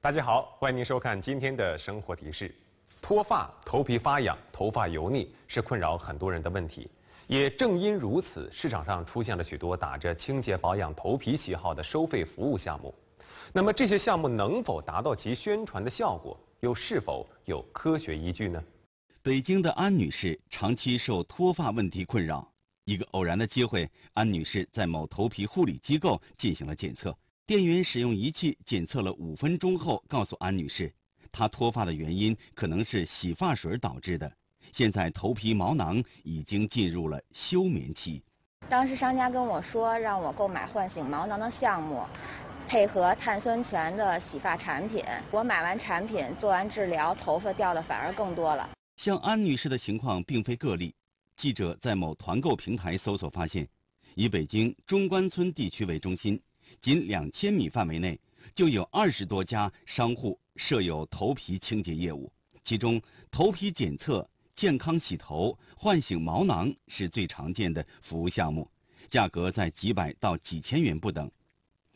大家好，欢迎您收看今天的《生活提示》。脱发、头皮发痒、头发油腻，是困扰很多人的问题。也正因如此，市场上出现了许多打着清洁、保养头皮旗号的收费服务项目。那么，这些项目能否达到其宣传的效果，又是否有科学依据呢？北京的安女士长期受脱发问题困扰，一个偶然的机会，安女士在某头皮护理机构进行了检测。店员使用仪器检测了五分钟后，告诉安女士，她脱发的原因可能是洗发水导致的。现在头皮毛囊已经进入了休眠期。当时商家跟我说，让我购买唤醒毛囊的项目，配合碳酸泉的洗发产品。我买完产品，做完治疗，头发掉的反而更多了。像安女士的情况并非个例。记者在某团购平台搜索发现，以北京中关村地区为中心。仅两千米范围内就有二十多家商户设有头皮清洁业务，其中头皮检测、健康洗头、唤醒毛囊是最常见的服务项目，价格在几百到几千元不等。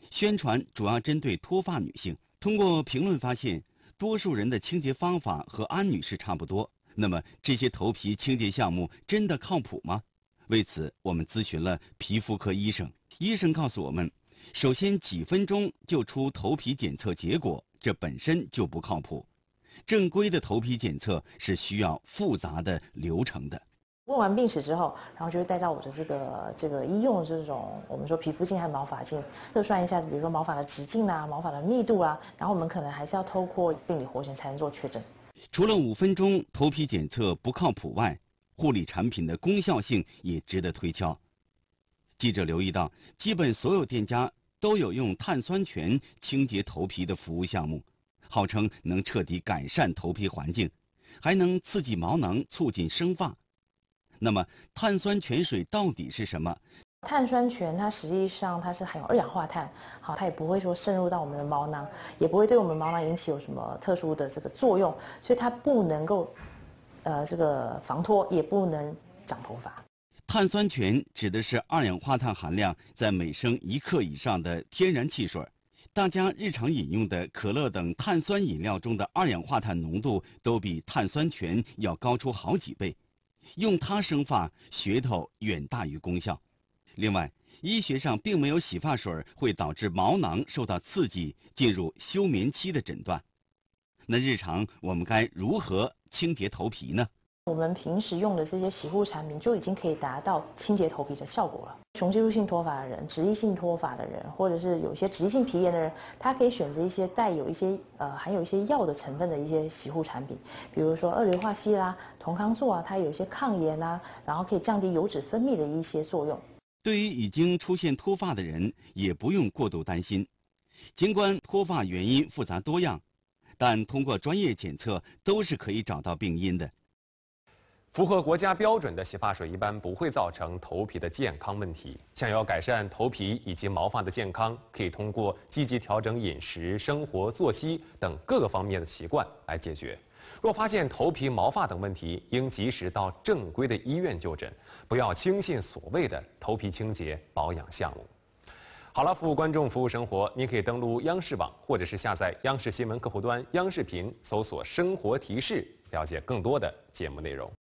宣传主要针对脱发女性。通过评论发现，多数人的清洁方法和安女士差不多。那么，这些头皮清洁项目真的靠谱吗？为此，我们咨询了皮肤科医生，医生告诉我们。首先，几分钟就出头皮检测结果，这本身就不靠谱。正规的头皮检测是需要复杂的流程的。问完病史之后，然后就会带到我的这个这个医用这种我们说皮肤镜和毛发镜，测算一下比如说毛发的直径啊、毛发的密度啊。然后我们可能还是要通过病理活检才能做确诊。除了五分钟头皮检测不靠谱外，护理产品的功效性也值得推敲。记者留意到，基本所有店家都有用碳酸泉清洁头皮的服务项目，号称能彻底改善头皮环境，还能刺激毛囊，促进生发。那么，碳酸泉水到底是什么？碳酸泉它实际上它是含有二氧化碳，好，它也不会说渗入到我们的毛囊，也不会对我们毛囊引起有什么特殊的这个作用，所以它不能够，呃，这个防脱，也不能长头发。碳酸泉指的是二氧化碳含量在每升一克以上的天然汽水，大家日常饮用的可乐等碳酸饮料中的二氧化碳浓度都比碳酸泉要高出好几倍，用它生发，噱头远大于功效。另外，医学上并没有洗发水会导致毛囊受到刺激进入休眠期的诊断。那日常我们该如何清洁头皮呢？我们平时用的这些洗护产品就已经可以达到清洁头皮的效果了。雄激素性脱发的人、脂溢性脱发的人，或者是有些脂溢性皮炎的人，他可以选择一些带有一些呃含有一些药的成分的一些洗护产品，比如说二硫化硒啦、酮康唑啊，它有一些抗炎啊，然后可以降低油脂分泌的一些作用。对于已经出现脱发的人，也不用过度担心。尽管脱发原因复杂多样，但通过专业检测都是可以找到病因的。符合国家标准的洗发水一般不会造成头皮的健康问题。想要改善头皮以及毛发的健康，可以通过积极调整饮食、生活作息等各个方面的习惯来解决。若发现头皮毛发等问题，应及时到正规的医院就诊，不要轻信所谓的头皮清洁保养项目。好了，服务观众，服务生活，您可以登录央视网，或者是下载央视新闻客户端、央视频，搜索“生活提示”，了解更多的节目内容。